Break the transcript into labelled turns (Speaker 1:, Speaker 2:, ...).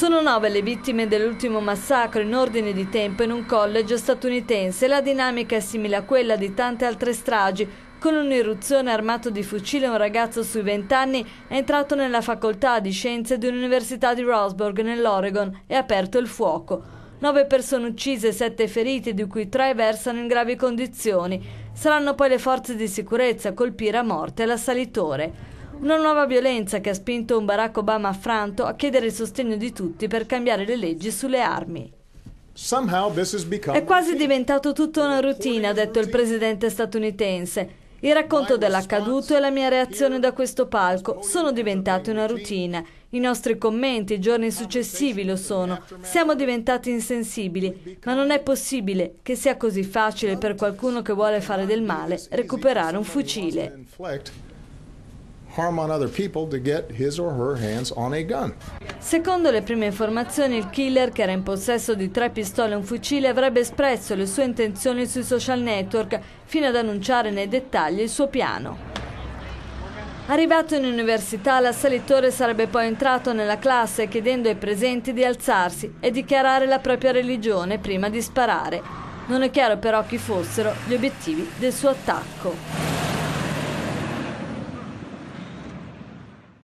Speaker 1: Sono nove le vittime dell'ultimo massacro in ordine di tempo in un college statunitense. La dinamica è simile a quella di tante altre stragi. Con un'irruzione armato di fucile un ragazzo sui vent'anni è entrato nella facoltà di scienze dell'Università di Roseburg nell'Oregon e ha aperto il fuoco. Nove persone uccise e sette ferite, di cui tre versano in gravi condizioni. Saranno poi le forze di sicurezza a colpire a morte l'assalitore. Una nuova violenza che ha spinto un Barack Obama affranto a chiedere il sostegno di tutti per cambiare le leggi sulle armi.
Speaker 2: È quasi
Speaker 1: diventato tutta una routine, ha detto il presidente statunitense. Il racconto dell'accaduto e la mia reazione da questo palco sono diventate una routine. I nostri commenti i giorni successivi lo sono. Siamo diventati insensibili, ma non è possibile che sia così facile per qualcuno che vuole fare del male recuperare un fucile. Secondo le prime informazioni, il killer, che era in possesso di tre pistole e un fucile, avrebbe espresso le sue intenzioni sui social network, fino ad annunciare nei dettagli il suo piano. Arrivato in università, l'assalitore sarebbe poi entrato nella classe chiedendo ai presenti di alzarsi e dichiarare la propria religione prima di sparare. Non è chiaro però chi fossero gli obiettivi del suo attacco.